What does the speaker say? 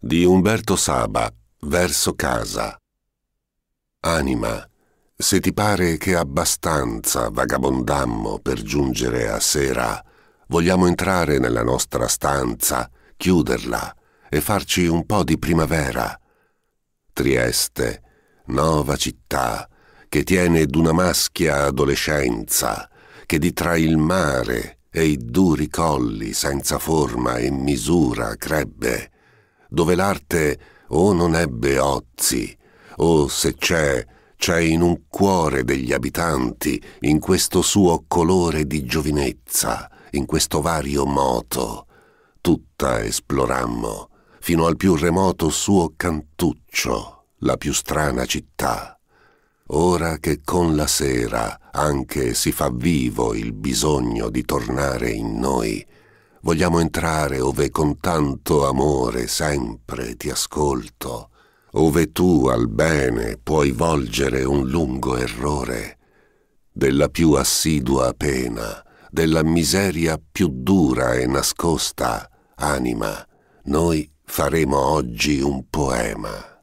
di Umberto Saba, verso casa. Anima, se ti pare che abbastanza vagabondammo per giungere a sera, vogliamo entrare nella nostra stanza, chiuderla e farci un po' di primavera. Trieste, nova città, che tiene d'una maschia adolescenza, che di tra il mare e i duri colli senza forma e misura crebbe, dove l'arte o non ebbe ozi, o se c'è, c'è in un cuore degli abitanti, in questo suo colore di giovinezza, in questo vario moto. Tutta esplorammo, fino al più remoto suo cantuccio, la più strana città. Ora che con la sera anche si fa vivo il bisogno di tornare in noi, Vogliamo entrare ove con tanto amore sempre ti ascolto, ove tu al bene puoi volgere un lungo errore, della più assidua pena, della miseria più dura e nascosta, anima, noi faremo oggi un poema.